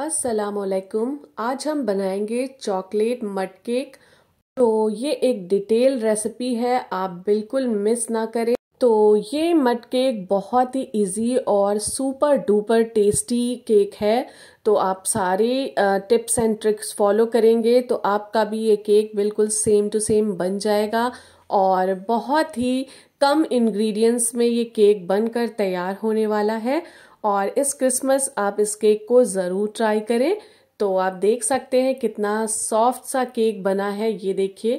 वालेकुम आज हम बनाएंगे चॉकलेट मट केक तो ये एक डिटेल रेसिपी है आप बिल्कुल मिस ना करें तो ये मट केक बहुत ही इजी और सुपर डुपर टेस्टी केक है तो आप सारे टिप्स एंड ट्रिक्स फॉलो करेंगे तो आपका भी ये केक बिल्कुल सेम टू सेम बन जाएगा और बहुत ही कम इंग्रेडिएंट्स में ये केक बनकर तैयार होने वाला है और इस क्रिसमस आप इस केक को ज़रूर ट्राई करें तो आप देख सकते हैं कितना सॉफ्ट सा केक बना है ये देखिए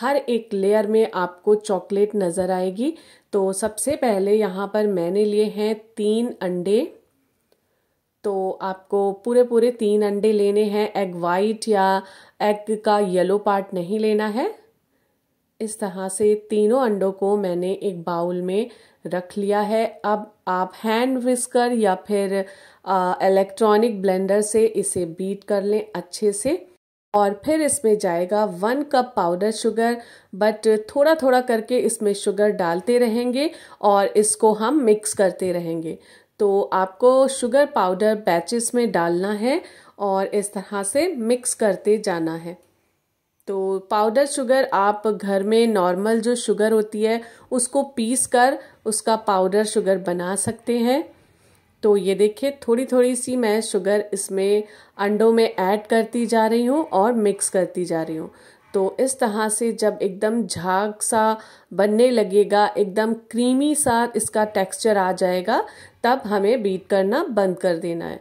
हर एक लेयर में आपको चॉकलेट नज़र आएगी तो सबसे पहले यहाँ पर मैंने लिए हैं तीन अंडे तो आपको पूरे पूरे तीन अंडे लेने हैं एग वाइट या एग का येलो पार्ट नहीं लेना है इस तरह से तीनों अंडों को मैंने एक बाउल में रख लिया है अब आप हैंड विस्कर या फिर इलेक्ट्रॉनिक ब्लेंडर से इसे बीट कर लें अच्छे से और फिर इसमें जाएगा one cup powder sugar but थोड़ा थोड़ा करके इसमें शुगर डालते रहेंगे और इसको हम मिक्स करते रहेंगे तो आपको शुगर पाउडर बैचेस में डालना है और इस तरह से मिक्स करते जाना है तो पाउडर शुगर आप घर में नॉर्मल जो शुगर होती है उसको पीस कर उसका पाउडर शुगर बना सकते हैं तो ये देखिए थोड़ी थोड़ी सी मैं शुगर इसमें अंडों में ऐड करती जा रही हूँ और मिक्स करती जा रही हूँ तो इस तरह से जब एकदम झाग सा बनने लगेगा एकदम क्रीमी सा इसका टेक्सचर आ जाएगा तब हमें बीट करना बंद कर देना है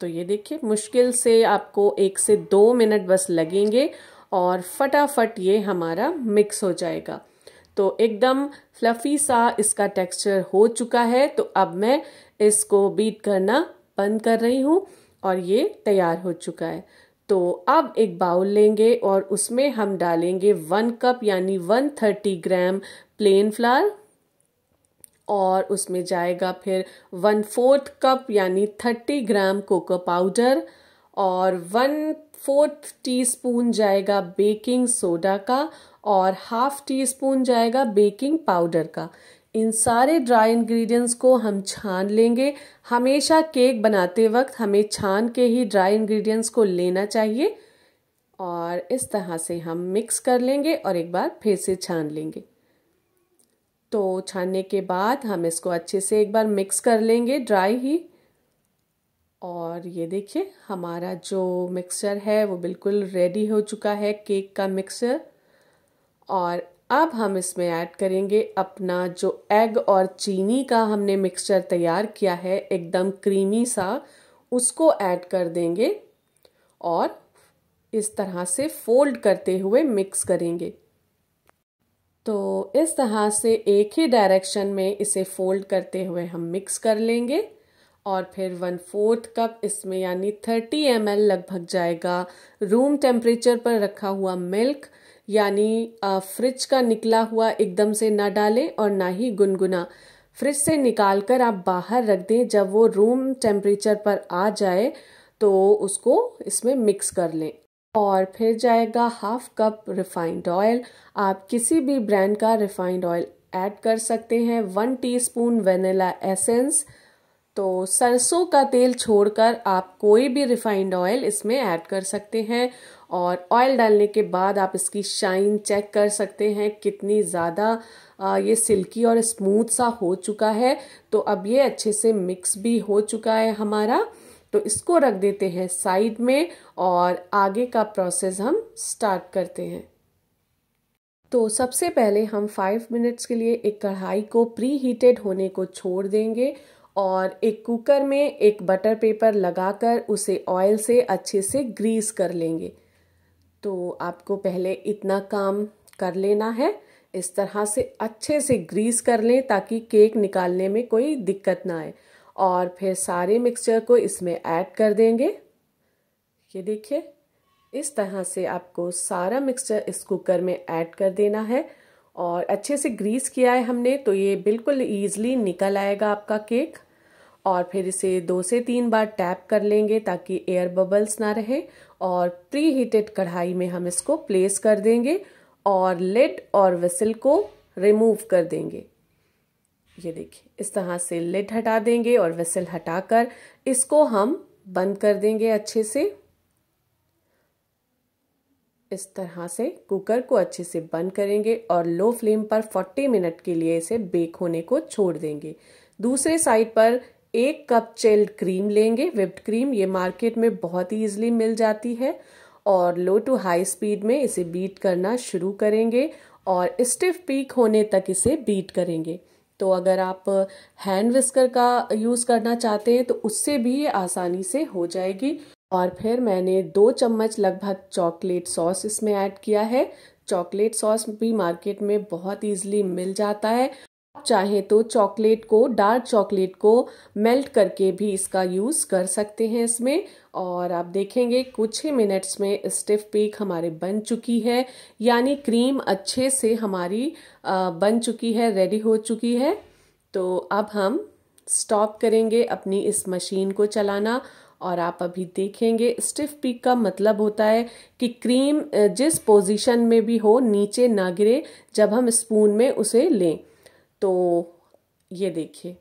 तो ये देखिए मुश्किल से आपको एक से दो मिनट बस लगेंगे और फटाफट ये हमारा मिक्स हो जाएगा तो एकदम फ्लफ़ी सा इसका टेक्सचर हो चुका है तो अब मैं इसको बीट करना बंद कर रही हूँ और ये तैयार हो चुका है तो अब एक बाउल लेंगे और उसमें हम डालेंगे वन कप यानी one thirty gram plain flour और उसमें जाएगा फिर वन फोर्थ कप यानी थर्टी ग्राम कोको पाउडर और वन फोर्थ टीस्पून जाएगा बेकिंग सोडा का और हाफ टी स्पून जाएगा बेकिंग पाउडर का इन सारे ड्राई इंग्रेडिएंट्स को हम छान लेंगे हमेशा केक बनाते वक्त हमें छान के ही ड्राई इंग्रेडिएंट्स को लेना चाहिए और इस तरह से हम मिक्स कर लेंगे और एक बार फिर से छान लेंगे तो छानने के बाद हम इसको अच्छे से एक बार मिक्स कर लेंगे ड्राई ही और ये देखिए हमारा जो मिक्सचर है वो बिल्कुल रेडी हो चुका है केक का मिक्सचर और अब हम इसमें ऐड करेंगे अपना जो एग और चीनी का हमने मिक्सचर तैयार किया है एकदम क्रीमी सा उसको ऐड कर देंगे और इस तरह से फोल्ड करते हुए मिक्स करेंगे तो इस तरह से एक ही डायरेक्शन में इसे फोल्ड करते हुए हम मिक्स कर लेंगे और फिर वन फोर्थ कप इसमें यानी थर्टी एम लगभग जाएगा रूम टेम्परेचर पर रखा हुआ मिल्क यानी फ्रिज का निकला हुआ एकदम से ना डालें और ना ही गुनगुना फ्रिज से निकाल कर आप बाहर रख दें जब वो रूम टेम्परेचर पर आ जाए तो उसको इसमें मिक्स कर लें और फिर जाएगा हाफ कप रिफाइंड ऑयल आप किसी भी ब्रांड का रिफाइंड ऑयल ऐड कर सकते हैं वन टीस्पून वेनिला एसेंस तो सरसों का तेल छोड़कर आप कोई भी रिफाइंड ऑयल इसमें ऐड कर सकते हैं और ऑयल डालने के बाद आप इसकी शाइन चेक कर सकते हैं कितनी ज़्यादा ये सिल्की और स्मूथ सा हो चुका है तो अब ये अच्छे से मिक्स भी हो चुका है हमारा तो इसको रख देते हैं साइड में और आगे का प्रोसेस हम स्टार्ट करते हैं तो सबसे पहले हम फाइव मिनट्स के लिए एक कढ़ाई को प्री हीटेड होने को छोड़ देंगे और एक कुकर में एक बटर पेपर लगाकर उसे ऑयल से अच्छे से ग्रीस कर लेंगे तो आपको पहले इतना काम कर लेना है इस तरह से अच्छे से ग्रीस कर लें ताकि केक निकालने में कोई दिक्कत ना आए और फिर सारे मिक्सचर को इसमें ऐड कर देंगे ये देखिए इस तरह से आपको सारा मिक्सचर इस कुकर में ऐड कर देना है और अच्छे से ग्रीस किया है हमने तो ये बिल्कुल ईजली निकल आएगा आपका केक और फिर इसे दो से तीन बार टैप कर लेंगे ताकि एयर बबल्स ना रहे और प्री हीटेड कढ़ाई में हम इसको प्लेस कर देंगे और लिड और वेसल को रिमूव कर देंगे ये देखिए इस तरह से लिड हटा देंगे और वेसल हटाकर इसको हम बंद कर देंगे अच्छे से इस तरह से कुकर को अच्छे से बंद करेंगे और लो फ्लेम पर 40 मिनट के लिए इसे बेक होने को छोड़ देंगे दूसरे साइड पर एक कप चेल्ड क्रीम लेंगे विप्ड क्रीम ये मार्केट में बहुत ही ईजिली मिल जाती है और लो टू हाई स्पीड में इसे बीट करना शुरू करेंगे और स्टिफ पीक होने तक इसे बीट करेंगे तो अगर आप हैंड uh, विस्कर का यूज़ करना चाहते हैं तो उससे भी ये आसानी से हो जाएगी और फिर मैंने दो चम्मच लगभग चॉकलेट सॉस इसमें ऐड किया है चॉकलेट सॉस भी मार्केट में बहुत ईजिली मिल जाता है आप चाहें तो चॉकलेट को डार्क चॉकलेट को मेल्ट करके भी इसका यूज़ कर सकते हैं इसमें और आप देखेंगे कुछ ही मिनट्स में स्टिफ पीक हमारे बन चुकी है यानी क्रीम अच्छे से हमारी बन चुकी है रेडी हो चुकी है तो अब हम स्टॉप करेंगे अपनी इस मशीन को चलाना और आप अभी देखेंगे स्टिफ पीक का मतलब होता है कि क्रीम जिस पोजीशन में भी हो नीचे ना गिरे जब हम स्पून में उसे लें तो ये देखिए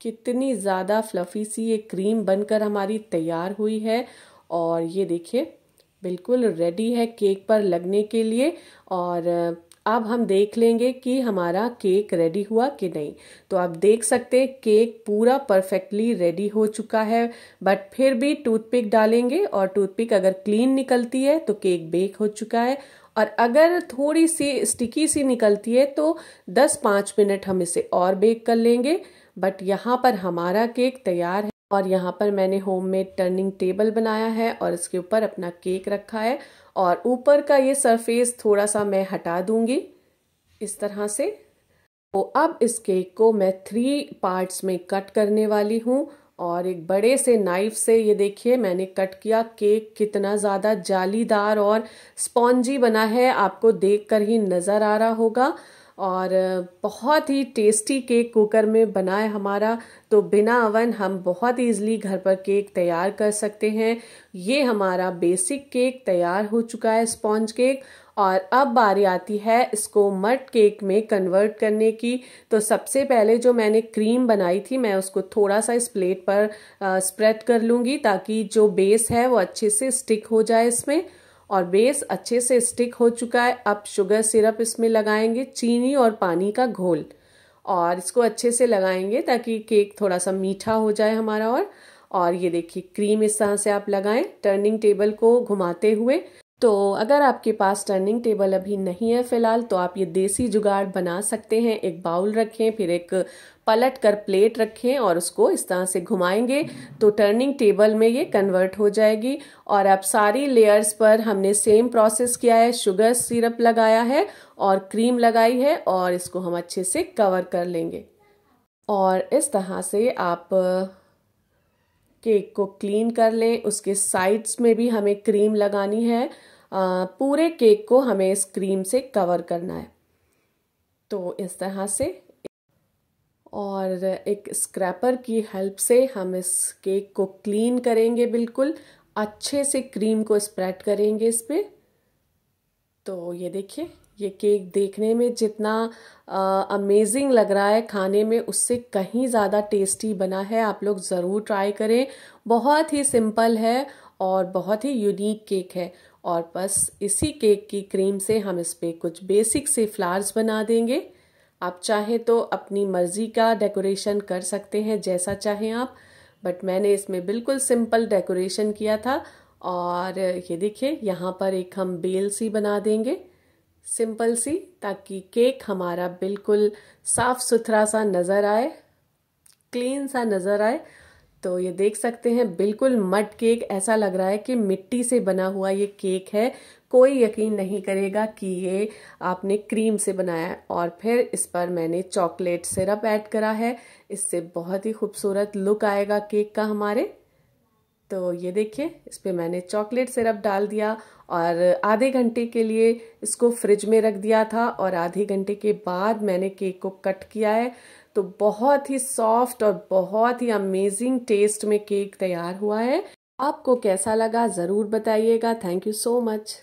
कितनी ज़्यादा फ्लफ़ी सी ये क्रीम बनकर हमारी तैयार हुई है और ये देखिए बिल्कुल रेडी है केक पर लगने के लिए और अब हम देख लेंगे कि हमारा केक रेडी हुआ कि नहीं तो आप देख सकते हैं केक पूरा परफेक्टली रेडी हो चुका है बट फिर भी टूथपिक डालेंगे और टूथपिक अगर क्लीन निकलती है तो केक बेक हो चुका है और अगर थोड़ी सी स्टिकी सी निकलती है तो 10-5 मिनट हम इसे और बेक कर लेंगे बट यहाँ पर हमारा केक तैयार है और यहाँ पर मैंने होममेड टर्निंग टेबल बनाया है और इसके ऊपर अपना केक रखा है और ऊपर का ये सरफेस थोड़ा सा मैं हटा दूंगी इस तरह से तो अब इस केक को मैं थ्री पार्ट्स में कट करने वाली हूँ और एक बड़े से नाइफ से ये देखिए मैंने कट किया केक कितना ज़्यादा जालीदार और स्पॉन्जी बना है आपको देखकर ही नज़र आ रहा होगा और बहुत ही टेस्टी केक कुकर में बना है हमारा तो बिना अवन हम बहुत ईजली घर पर केक तैयार कर सकते हैं ये हमारा बेसिक केक तैयार हो चुका है स्पॉन्ज केक और अब बारी आती है इसको मट केक में कन्वर्ट करने की तो सबसे पहले जो मैंने क्रीम बनाई थी मैं उसको थोड़ा सा इस प्लेट पर स्प्रेड कर लूँगी ताकि जो बेस है वो अच्छे से स्टिक हो जाए इसमें और बेस अच्छे से स्टिक हो चुका है अब शुगर सिरप इसमें लगाएंगे चीनी और पानी का घोल और इसको अच्छे से लगाएंगे ताकि केक थोड़ा सा मीठा हो जाए हमारा और और ये देखिए क्रीम इस तरह से आप लगाएं टर्निंग टेबल को घुमाते हुए तो अगर आपके पास टर्निंग टेबल अभी नहीं है फिलहाल तो आप ये देसी जुगाड़ बना सकते हैं एक बाउल रखें फिर एक पलट कर प्लेट रखें और उसको इस तरह से घुमाएंगे तो टर्निंग टेबल में ये कन्वर्ट हो जाएगी और अब सारी लेयर्स पर हमने सेम प्रोसेस किया है शुगर सिरप लगाया है और क्रीम लगाई है और इसको हम अच्छे से कवर कर लेंगे और इस तरह से आप केक को क्लीन कर लें उसके साइड्स में भी हमें क्रीम लगानी है पूरे केक को हमें इस क्रीम से कवर करना है तो इस तरह से और एक स्क्रैपर की हेल्प से हम इस केक को क्लीन करेंगे बिल्कुल अच्छे से क्रीम को स्प्रेड करेंगे इस पर तो ये देखिए ये केक देखने में जितना अमेजिंग लग रहा है खाने में उससे कहीं ज़्यादा टेस्टी बना है आप लोग ज़रूर ट्राई करें बहुत ही सिंपल है और बहुत ही यूनिक केक है और बस इसी केक की क्रीम से हम इस पर कुछ बेसिक से फ्लावर्स बना देंगे आप चाहे तो अपनी मर्ज़ी का डेकोरेशन कर सकते हैं जैसा चाहें आप बट मैंने इसमें बिल्कुल सिंपल डेकोरेशन किया था और ये देखिए यहाँ पर एक हम बेल सी बना देंगे सिंपल सी ताकि केक हमारा बिल्कुल साफ़ सुथरा सा नज़र आए क्लीन सा नज़र आए तो ये देख सकते हैं बिल्कुल मट केक ऐसा लग रहा है कि मिट्टी से बना हुआ ये केक है कोई यकीन नहीं करेगा कि ये आपने क्रीम से बनाया है और फिर इस पर मैंने चॉकलेट सिरप ऐड करा है इससे बहुत ही खूबसूरत लुक आएगा केक का हमारे तो ये देखिए इस पर मैंने चॉकलेट सिरप डाल दिया और आधे घंटे के लिए इसको फ्रिज में रख दिया था और आधे घंटे के बाद मैंने केक को कट किया है तो बहुत ही सॉफ्ट और बहुत ही अमेजिंग टेस्ट में केक तैयार हुआ है आपको कैसा लगा ज़रूर बताइएगा थैंक यू सो मच